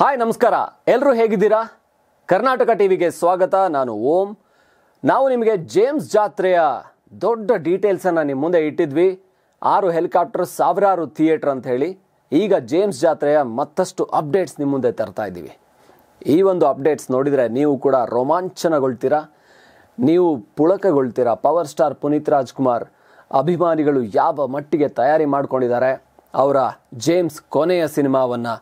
hi ನಮಸ್ಕಾರ ಎಲ್ಲರೂ ಹೇಗಿದ್ದೀರಾ ಕರ್ನಾಟಕ ಟಿವಿಗೆ ಸ್ವಾಗತ ನಾನು ಓಂ ನಾವು ನಿಮಗೆ ಜೇಮ್ಸ್ ಜಾತ್ರೆಯ ದೊಡ್ಡ ಡೀಟೇಲ್ಸನ್ನು ನಿಮ್ಮ ಮುಂದೆ ಇಟ್ಟಿದ್ವಿ ಆರು ಹೆಲಿಕಾಪ್ಟರ್ ಸಾವಿರಾರು ಥಿಯೇಟ್ರ್ ಅಂತ ಹೇಳಿ ಈಗ ಜೇಮ್ಸ್ ಜಾತ್ರೆಯ ಮತ್ತಷ್ಟು ಅಪ್ಡೇಟ್ಸ್ ನಿಮ್ಮ ಮುಂದೆ ತರ್ತಾ ಇದ್ದೀವಿ ಈ ಒಂದು ಅಪ್ಡೇಟ್ಸ್ ನೋಡಿದರೆ ನೀವು ಕೂಡ ರೋಮಾಂಚನಗೊಳ್ತೀರಾ ನೀವು ಪುಳಕಗೊಳ್ತೀರಾ ಪವರ್ ಸ್ಟಾರ್ ಪುನೀತ್ ರಾಜ್ಕುಮಾರ್ ಅಭಿಮಾನಿಗಳು ಯಾವ ಮಟ್ಟಿಗೆ ತಯಾರಿ ಮಾಡ್ಕೊಂಡಿದ್ದಾರೆ ಅವರ ಜೇಮ್ಸ್ ಕೊನೆಯ ಸಿನಿಮಾವನ್ನು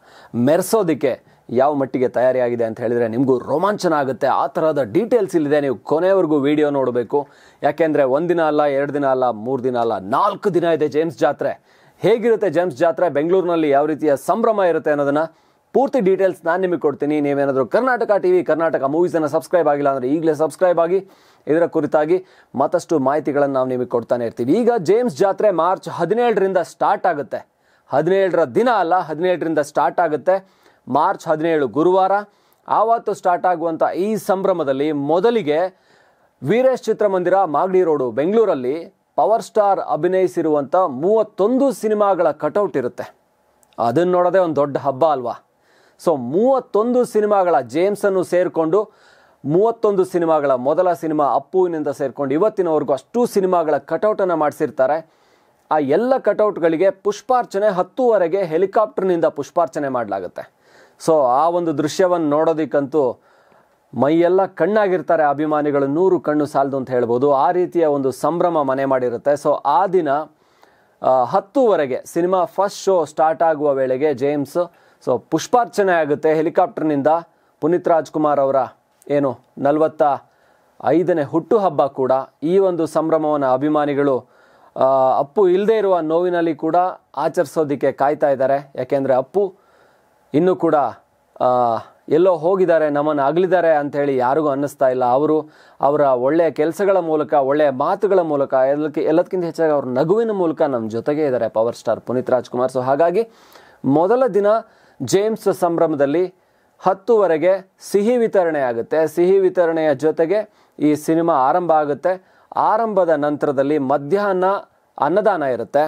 ಮೆರೆಸೋದಕ್ಕೆ ಯಾವ ಮಟ್ಟಿಗೆ ತಯಾರಿಯಾಗಿದೆ ಅಂತ ಹೇಳಿದರೆ ನಿಮಗೂ ರೋಮಾಂಚನ ಆಗುತ್ತೆ ಆ ಥರದ ಡೀಟೇಲ್ಸ್ ಇಲ್ಲಿದೆ ನೀವು ಕೊನೆಯವರೆಗೂ ವಿಡಿಯೋ ನೋಡಬೇಕು ಯಾಕೆಂದರೆ ಒಂದಿನ ಅಲ್ಲ ಎರಡು ದಿನ ಅಲ್ಲ ಮೂರು ದಿನ ಅಲ್ಲ ನಾಲ್ಕು ದಿನ ಇದೆ ಜೇಮ್ಸ್ ಜಾತ್ರೆ ಹೇಗಿರುತ್ತೆ ಜೇಮ್ಸ್ ಜಾತ್ರೆ ಬೆಂಗಳೂರಿನಲ್ಲಿ ಯಾವ ರೀತಿಯ ಸಂಭ್ರಮ ಇರುತ್ತೆ ಅನ್ನೋದನ್ನು ಪೂರ್ತಿ ಡೀಟೇಲ್ಸ್ ನಾನು ನಿಮಗೆ ಕೊಡ್ತೀನಿ ನೀವೇನಾದರೂ ಕರ್ನಾಟಕ ಟಿ ವಿ ಕರ್ನಾಟಕ ಮೂವೀಸನ್ನು ಸಬ್ಸ್ಕ್ರೈಬ್ ಆಗಿಲ್ಲ ಅಂದರೆ ಈಗಲೇ ಸಬ್ಸ್ಕ್ರೈಬ್ ಆಗಿ ಇದರ ಕುರಿತಾಗಿ ಮತ್ತಷ್ಟು ಮಾಹಿತಿಗಳನ್ನು ನಾವು ನಿಮಗೆ ಕೊಡ್ತಾನೆ ಇರ್ತೀವಿ ಈಗ ಜೇಮ್ಸ್ ಜಾತ್ರೆ ಮಾರ್ಚ್ ಹದಿನೇಳರಿಂದ ಸ್ಟಾರ್ಟ್ ಆಗುತ್ತೆ ಹದಿನೇಳರ ದಿನ ಅಲ್ಲ ಹದಿನೇಳರಿಂದ ಸ್ಟಾರ್ಟ್ ಆಗುತ್ತೆ ಮಾರ್ಚ್ ಹದಿನೇಳು ಗುರುವಾರ ಆವತ್ತು ಸ್ಟಾರ್ಟ್ ಆಗುವಂಥ ಈ ಸಂಭ್ರಮದಲ್ಲಿ ಮೊದಲಿಗೆ ವೀರೇಶ್ ಚಿತ್ರಮಂದಿರ ಮಾಗಡಿ ರೋಡು ಬೆಂಗಳೂರಲ್ಲಿ ಪವರ್ ಸ್ಟಾರ್ ಅಭಿನಯಿಸಿರುವಂಥ ಮೂವತ್ತೊಂದು ಸಿನಿಮಾಗಳ ಕಟೌಟ್ ಇರುತ್ತೆ ಅದನ್ನು ನೋಡೋದೇ ಒಂದು ದೊಡ್ಡ ಹಬ್ಬ ಅಲ್ವಾ ಸೊ ಮೂವತ್ತೊಂದು ಸಿನಿಮಾಗಳ ಜೇಮ್ಸನ್ನು ಸೇರಿಕೊಂಡು ಮೂವತ್ತೊಂದು ಸಿನಿಮಾಗಳ ಮೊದಲ ಸಿನಿಮಾ ಅಪ್ಪುವಿನಿಂದ ಸೇರಿಕೊಂಡು ಇವತ್ತಿನವರೆಗೂ ಅಷ್ಟು ಸಿನಿಮಾಗಳ ಕಟೌಟನ್ನು ಮಾಡಿಸಿರ್ತಾರೆ ಆ ಎಲ್ಲ ಕಟೌಟ್ಗಳಿಗೆ ಪುಷ್ಪಾರ್ಚನೆ ಹತ್ತುವರೆಗೆ ಹೆಲಿಕಾಪ್ಟರ್ನಿಂದ ಪುಷ್ಪಾರ್ಚನೆ ಮಾಡಲಾಗುತ್ತೆ ಸೊ ಆ ಒಂದು ದೃಶ್ಯವನ್ನು ನೋಡೋದಕ್ಕಂತೂ ಮೈಯೆಲ್ಲ ಕಣ್ಣಾಗಿರ್ತಾರೆ ಅಭಿಮಾನಿಗಳು ನೂರು ಕಣ್ಣು ಸಾಲದು ಅಂತ ಹೇಳ್ಬೋದು ಆ ರೀತಿಯ ಒಂದು ಸಂಭ್ರಮ ಮನೆ ಮಾಡಿರುತ್ತೆ ಸೊ ಆ ದಿನ ಹತ್ತುವರೆಗೆ ಸಿನಿಮಾ ಫಸ್ಟ್ ಶೋ ಸ್ಟಾರ್ಟ್ ಆಗುವ ವೇಳೆಗೆ ಜೇಮ್ಸ್ ಸೊ ಪುಷ್ಪಾರ್ಚನೆ ಆಗುತ್ತೆ ಹೆಲಿಕಾಪ್ಟರ್ನಿಂದ ಪುನೀತ್ ರಾಜ್ಕುಮಾರ್ ಅವರ ಏನು ನಲವತ್ತ ಐದನೇ ಹುಟ್ಟುಹಬ್ಬ ಕೂಡ ಈ ಒಂದು ಸಂಭ್ರಮವನ್ನು ಅಭಿಮಾನಿಗಳು ಅಪ್ಪು ಇಲ್ಲದೆ ಇರುವ ನೋವಿನಲ್ಲಿ ಕೂಡ ಆಚರಿಸೋದಕ್ಕೆ ಕಾಯ್ತಾ ಇದ್ದಾರೆ ಯಾಕೆಂದರೆ ಅಪ್ಪು ಇನ್ನೂ ಕೂಡ ಎಲ್ಲೋ ಹೋಗಿದ್ದಾರೆ ನಮ್ಮನ್ನು ಅಗಲಿದ್ದಾರೆ ಅಂಥೇಳಿ ಯಾರಿಗೂ ಅನ್ನಿಸ್ತಾ ಇಲ್ಲ ಅವರು ಅವರ ಒಳ್ಳೆಯ ಕೆಲಸಗಳ ಮೂಲಕ ಒಳ್ಳೆಯ ಮಾತುಗಳ ಮೂಲಕ ಎಲ್ಲಕ್ಕೆ ಎಲ್ಲದಕ್ಕಿಂತ ಹೆಚ್ಚಾಗಿ ಅವ್ರ ನಗುವಿನ ಮೂಲಕ ನಮ್ಮ ಜೊತೆಗೆ ಇದ್ದಾರೆ power star Puneeth Rajkumar so ಹಾಗಾಗಿ ಮೊದಲ ದಿನ ಜೇಮ್ಸ್ ಸಂಭ್ರಮದಲ್ಲಿ ಹತ್ತುವರೆಗೆ ಸಿಹಿ ವಿತರಣೆ ಆಗುತ್ತೆ ಸಿಹಿ ವಿತರಣೆಯ ಜೊತೆಗೆ ಈ ಸಿನಿಮಾ ಆರಂಭ ಆಗುತ್ತೆ ಆರಂಭದ ನಂತರದಲ್ಲಿ ಮಧ್ಯಾಹ್ನ ಅನ್ನದಾನ ಇರುತ್ತೆ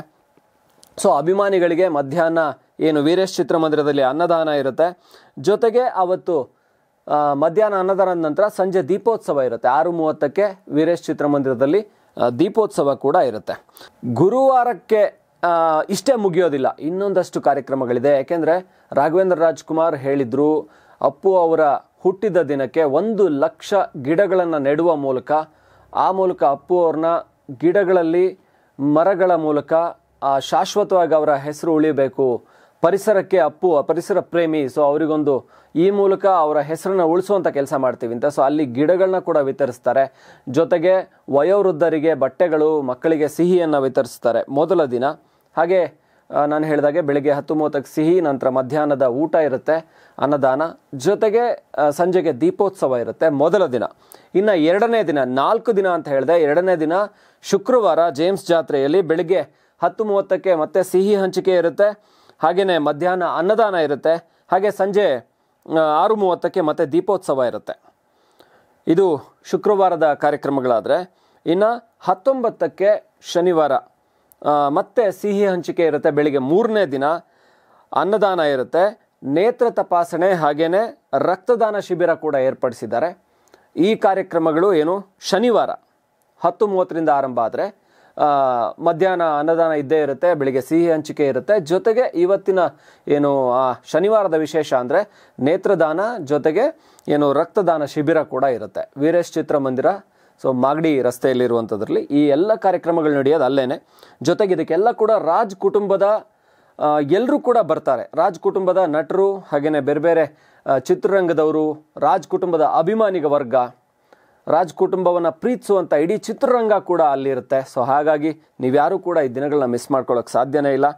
ಸೊ ಅಭಿಮಾನಿಗಳಿಗೆ ಮಧ್ಯಾಹ್ನ ಏನು ವೀರೇಶ್ ಚಿತ್ರಮಂದಿರದಲ್ಲಿ ಅನ್ನದಾನ ಇರುತ್ತೆ ಜೊತೆಗೆ ಅವತ್ತು ಮಧ್ಯಾಹ್ನ ಅನ್ನದಾನದ ನಂತರ ಸಂಜೆ ದೀಪೋತ್ಸವ ಇರುತ್ತೆ ಆರು ಮೂವತ್ತಕ್ಕೆ ವೀರೇಶ್ ಚಿತ್ರಮಂದಿರದಲ್ಲಿ ದೀಪೋತ್ಸವ ಕೂಡ ಇರುತ್ತೆ ಗುರುವಾರಕ್ಕೆ ಇಷ್ಟೇ ಮುಗಿಯೋದಿಲ್ಲ ಇನ್ನೊಂದಷ್ಟು ಕಾರ್ಯಕ್ರಮಗಳಿದೆ ಯಾಕೆಂದರೆ ರಾಘವೇಂದ್ರ ರಾಜ್ಕುಮಾರ್ ಹೇಳಿದರು ಅಪ್ಪು ಅವರ ಹುಟ್ಟಿದ ದಿನಕ್ಕೆ ಒಂದು ಲಕ್ಷ ಗಿಡಗಳನ್ನು ನೆಡುವ ಮೂಲಕ ಆ ಮೂಲಕ ಅಪ್ಪು ಅವ್ರನ್ನ ಗಿಡಗಳಲ್ಲಿ ಮರಗಳ ಮೂಲಕ ಶಾಶ್ವತವಾಗಿ ಅವರ ಹೆಸರು ಉಳಿಬೇಕು ಪರಿಸರಕ್ಕೆ ಅಪ್ಪು ಪರಿಸರ ಪ್ರೇಮಿ ಸೊ ಅವರಿಗೊಂದು ಈ ಮೂಲಕ ಅವರ ಹೆಸರನ್ನು ಉಳಿಸುವಂಥ ಕೆಲಸ ಮಾಡ್ತೀವಿ ಅಂತ ಸೊ ಅಲ್ಲಿ ಗಿಡಗಳನ್ನ ಕೂಡ ವಿತರಿಸ್ತಾರೆ ಜೊತೆಗೆ ವಯೋವೃದ್ಧರಿಗೆ ಬಟ್ಟೆಗಳು ಮಕ್ಕಳಿಗೆ ಸಿಹಿಯನ್ನು ವಿತರಿಸ್ತಾರೆ ಮೊದಲ ದಿನ ಹಾಗೆ ನಾನು ಹೇಳಿದಾಗೆ ಬೆಳಿಗ್ಗೆ ಹತ್ತು ಮೂವತ್ತಕ್ಕೆ ಸಿಹಿ ನಂತರ ಮಧ್ಯಾಹ್ನದ ಊಟ ಇರುತ್ತೆ ಅನ್ನದಾನ ಜೊತೆಗೆ ಸಂಜೆಗೆ ದೀಪೋತ್ಸವ ಇರುತ್ತೆ ಮೊದಲ ದಿನ ಇನ್ನು ಎರಡನೇ ದಿನ ನಾಲ್ಕು ದಿನ ಅಂತ ಹೇಳಿದೆ ಎರಡನೇ ದಿನ ಶುಕ್ರವಾರ ಜೇಮ್ಸ್ ಜಾತ್ರೆಯಲ್ಲಿ ಬೆಳಿಗ್ಗೆ ಹತ್ತು ಮೂವತ್ತಕ್ಕೆ ಮತ್ತೆ ಸಿಹಿ ಹಂಚಿಕೆ ಇರುತ್ತೆ ಹಾಗೆಯೇ ಮಧ್ಯಾಹ್ನ ಅನ್ನದಾನ ಇರುತ್ತೆ ಹಾಗೆ ಸಂಜೆ ಆರು ಮೂವತ್ತಕ್ಕೆ ಮತ್ತೆ ದೀಪೋತ್ಸವ ಇರುತ್ತೆ ಇದು ಶುಕ್ರವಾರದ ಕಾರ್ಯಕ್ರಮಗಳಾದರೆ ಇನ್ನು ಹತ್ತೊಂಬತ್ತಕ್ಕೆ ಶನಿವಾರ ಮತ್ತೆ ಸಿಹಿ ಹಂಚಿಕೆ ಇರುತ್ತೆ ಬೆಳಿಗ್ಗೆ ಮೂರನೇ ದಿನ ಅನ್ನದಾನ ಇರುತ್ತೆ ನೇತ್ರ ತಪಾಸಣೆ ಹಾಗೆಯೇ ರಕ್ತದಾನ ಶಿಬಿರ ಕೂಡ ಏರ್ಪಡಿಸಿದ್ದಾರೆ ಈ ಕಾರ್ಯಕ್ರಮಗಳು ಏನು ಶನಿವಾರ ಹತ್ತು ಮೂವತ್ತರಿಂದ ಆರಂಭ ಆದರೆ ಮಧ್ಯಾಹ್ನ ಅನ್ನದಾನ ಇದ್ದೇ ಇರುತ್ತೆ ಬೆಳಿಗ್ಗೆ ಸಿಹಿ ಹಂಚಿಕೆ ಇರುತ್ತೆ ಜೊತೆಗೆ ಇವತ್ತಿನ ಏನು ಶನಿವಾರದ ವಿಶೇಷ ಅಂದರೆ ನೇತ್ರದಾನ ಜೊತೆಗೆ ಏನು ರಕ್ತದಾನ ಶಿಬಿರ ಕೂಡ ಇರುತ್ತೆ ವೀರೇಶ್ ಚಿತ್ರಮಂದಿರ ಸೊ ಮಾಗಡಿ ರಸ್ತೆಯಲ್ಲಿರುವಂಥದ್ರಲ್ಲಿ ಈ ಎಲ್ಲ ಕಾರ್ಯಕ್ರಮಗಳು ನಡೆಯೋದು ಅಲ್ಲೇ ಜೊತೆಗೆ ಇದಕ್ಕೆಲ್ಲ ಕೂಡ ರಾಜ್ ಕುಟುಂಬದ ಎಲ್ಲರೂ ಕೂಡ ಬರ್ತಾರೆ ರಾಜ್ ಕುಟುಂಬದ ನಟರು ಹಾಗೆಯೇ ಬೇರೆ ಬೇರೆ ಚಿತ್ರರಂಗದವರು ರಾಜ್ ಕುಟುಂಬದ ಅಭಿಮಾನಿಗ ವರ್ಗ ರಾಜ್ ಕುಟುಂಬವನ್ನು ಪ್ರೀತಿಸುವಂಥ ಇಡೀ ಚಿತ್ರರಂಗ ಕೂಡ ಅಲ್ಲಿರುತ್ತೆ ಸೊ ಹಾಗಾಗಿ ನೀವ್ಯಾರೂ ಕೂಡ ಈ ದಿನಗಳನ್ನ ಮಿಸ್ ಮಾಡ್ಕೊಳ್ಳೋಕೆ ಸಾಧ್ಯನೇ ಇಲ್ಲ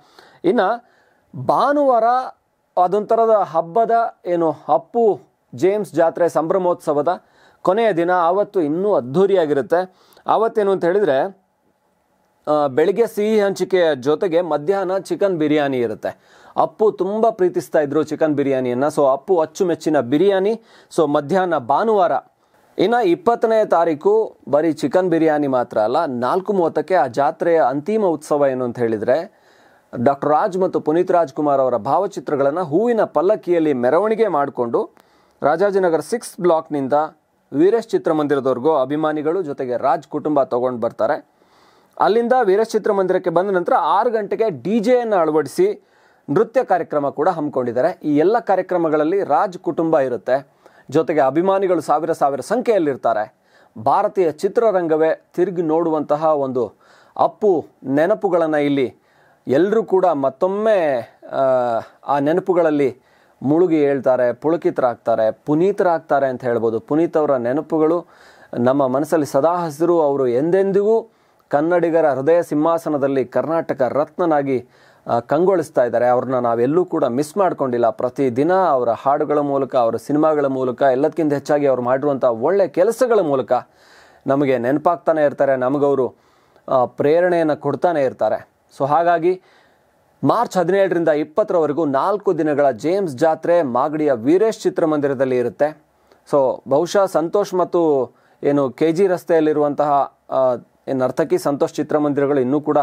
ಇನ್ನು ಭಾನುವಾರ ಅದೊಂಥರದ ಹಬ್ಬದ ಏನು ಅಪ್ಪು ಜೇಮ್ಸ್ ಜಾತ್ರೆ ಸಂಭ್ರಮೋತ್ಸವದ ಕೊನೆಯ ದಿನ ಆವತ್ತು ಇನ್ನೂ ಅದ್ಧೂರಿಯಾಗಿರುತ್ತೆ ಆವತ್ತೇನು ಅಂತ ಹೇಳಿದರೆ ಬೆಳಿಗ್ಗೆ ಸಿಹಿ ಹಂಚಿಕೆಯ ಜೊತೆಗೆ ಮಧ್ಯಾಹ್ನ ಚಿಕನ್ ಬಿರಿಯಾನಿ ಇರುತ್ತೆ ಅಪ್ಪು ತುಂಬ ಪ್ರೀತಿಸ್ತಾ ಇದ್ರು ಚಿಕನ್ ಬಿರಿಯಾನಿಯನ್ನು ಸೊ ಅಪ್ಪು ಅಚ್ಚುಮೆಚ್ಚಿನ ಬಿರಿಯಾನಿ ಸೊ ಮಧ್ಯಾಹ್ನ ಭಾನುವಾರ ಇನ್ನು ಇಪ್ಪತ್ತನೇ ತಾರೀಕು ಬರೀ ಚಿಕನ್ ಬಿರಿಯಾನಿ ಮಾತ್ರ ಅಲ್ಲ ನಾಲ್ಕು ಮೂವತ್ತಕ್ಕೆ ಆ ಜಾತ್ರೆಯ ಅಂತಿಮ ಉತ್ಸವ ಏನು ಅಂತ ಹೇಳಿದರೆ ಡಾಕ್ಟರ್ ರಾಜ್ ಮತ್ತು ಪುನೀತ್ ರಾಜ್ಕುಮಾರ್ ಅವರ ಭಾವಚಿತ್ರಗಳನ್ನು ಹೂವಿನ ಪಲ್ಲಕ್ಕಿಯಲ್ಲಿ ಮೆರವಣಿಗೆ ಮಾಡಿಕೊಂಡು ರಾಜಾಜಿನಗರ್ ಸಿಕ್ಸ್ ಬ್ಲಾಕ್ನಿಂದ ವೀರೇಶ್ ಚಿತ್ರಮಂದಿರದವ್ರಿಗೂ ಅಭಿಮಾನಿಗಳು ಜೊತೆಗೆ ರಾಜ್ ಕುಟುಂಬ ತೊಗೊಂಡು ಬರ್ತಾರೆ ಅಲ್ಲಿಂದ ವೀರೇಶ್ ಚಿತ್ರಮಂದಿರಕ್ಕೆ ಬಂದ ನಂತರ ಆರು ಗಂಟೆಗೆ ಡಿ ಜೆಯನ್ನು ಅಳವಡಿಸಿ ನೃತ್ಯ ಕಾರ್ಯಕ್ರಮ ಕೂಡ ಹಮ್ಮಿಕೊಂಡಿದ್ದಾರೆ ಈ ಎಲ್ಲ ಕಾರ್ಯಕ್ರಮಗಳಲ್ಲಿ ರಾಜ್ ಕುಟುಂಬ ಇರುತ್ತೆ ಜೊತೆಗೆ ಅಭಿಮಾನಿಗಳು ಸಾವಿರ ಸಾವಿರ ಸಂಖ್ಯೆಯಲ್ಲಿರ್ತಾರೆ ಭಾರತೀಯ ಚಿತ್ರರಂಗವೇ ತಿರುಗಿ ನೋಡುವಂತಹ ಒಂದು ಅಪ್ಪು ನೆನಪುಗಳನ್ನು ಇಲ್ಲಿ ಎಲ್ಲರೂ ಕೂಡ ಮತ್ತೊಮ್ಮೆ ಆ ನೆನಪುಗಳಲ್ಲಿ ಮುಳುಗಿ ಹೇಳ್ತಾರೆ ಪುಳಕಿತರಾಗ್ತಾರೆ ಪುನೀತರಾಗ್ತಾರೆ ಅಂತ ಹೇಳ್ಬೋದು ಪುನೀತ್ ಅವರ ನೆನಪುಗಳು ನಮ್ಮ ಮನಸ್ಸಲ್ಲಿ ಸದಾ ಹಸಿರು ಅವರು ಎಂದೆಂದಿಗೂ ಕನ್ನಡಿಗರ ಹೃದಯ ಸಿಂಹಾಸನದಲ್ಲಿ ಕರ್ನಾಟಕ ರತ್ನನಾಗಿ ಕಂಗೊಳಿಸ್ತಾ ಇದ್ದಾರೆ ಅವ್ರನ್ನ ನಾವೆಲ್ಲೂ ಕೂಡ ಮಿಸ್ ಮಾಡ್ಕೊಂಡಿಲ್ಲ ಪ್ರತಿದಿನ ಅವರ ಹಾಡುಗಳ ಮೂಲಕ ಅವರ ಸಿನಿಮಾಗಳ ಮೂಲಕ ಎಲ್ಲದಕ್ಕಿಂತ ಹೆಚ್ಚಾಗಿ ಅವ್ರು ಮಾಡಿರುವಂಥ ಒಳ್ಳೆ ಕೆಲಸಗಳ ಮೂಲಕ ನಮಗೆ ನೆನಪಾಗ್ತಾನೆ ಇರ್ತಾರೆ ನಮಗವರು ಪ್ರೇರಣೆಯನ್ನು ಕೊಡ್ತಾನೆ ಇರ್ತಾರೆ ಸೊ ಹಾಗಾಗಿ ಮಾರ್ಚ್ ಹದಿನೇಳರಿಂದ ಇಪ್ಪತ್ತರವರೆಗೂ ನಾಲ್ಕು ದಿನಗಳ ಜೇಮ್ಸ್ ಜಾತ್ರೆ ಮಾಗಡಿಯ ವೀರೇಶ್ ಚಿತ್ರಮಂದಿರದಲ್ಲಿ ಇರುತ್ತೆ ಸೊ ಬಹುಶಃ ಸಂತೋಷ್ ಮತ್ತು ಏನು ಕೆ ಜಿ ರಸ್ತೆಯಲ್ಲಿರುವಂತಹ ಏನು ಅರ್ಥಕಿ ಸಂತೋಷ್ ಚಿತ್ರಮಂದಿರಗಳು ಇನ್ನೂ ಕೂಡ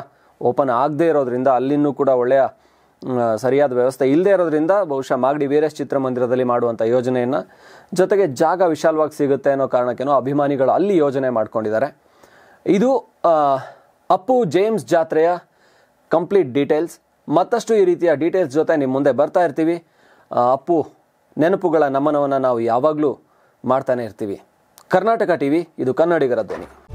ಓಪನ್ ಆಗದೇ ಇರೋದ್ರಿಂದ ಅಲ್ಲಿನೂ ಕೂಡ ಒಳ್ಳೆಯ ಸರಿಯಾದ ವ್ಯವಸ್ಥೆ ಇಲ್ಲದೇ ಇರೋದ್ರಿಂದ ಬಹುಶಃ ಮಾಗಡಿ ವೀರೇಶ್ ಚಿತ್ರಮಂದಿರದಲ್ಲಿ ಮಾಡುವಂಥ ಯೋಜನೆಯನ್ನು ಜೊತೆಗೆ ಜಾಗ ವಿಶಾಲವಾಗಿ ಸಿಗುತ್ತೆ ಅನ್ನೋ ಕಾರಣಕ್ಕೇನೋ ಅಭಿಮಾನಿಗಳು ಅಲ್ಲಿ ಯೋಜನೆ ಮಾಡ್ಕೊಂಡಿದ್ದಾರೆ ಇದು ಅಪ್ಪು ಜೇಮ್ಸ್ ಜಾತ್ರೆಯ ಕಂಪ್ಲೀಟ್ ಡೀಟೇಲ್ಸ್ ಮತ್ತಷ್ಟು ಈ ರೀತಿಯ ಡೀಟೇಲ್ಸ್ ಜೊತೆ ನಿಮ್ಮ ಮುಂದೆ ಬರ್ತಾ ಇರ್ತೀವಿ ಅಪ್ಪು ನೆನಪುಗಳ ನಮನವನ್ನು ನಾವು ಯಾವಾಗಲೂ ಮಾಡ್ತಾನೆ ಇರ್ತೀವಿ ಕರ್ನಾಟಕ ಟಿ ವಿ ಇದು ಕನ್ನಡಿಗರ ಧ್ವನಿ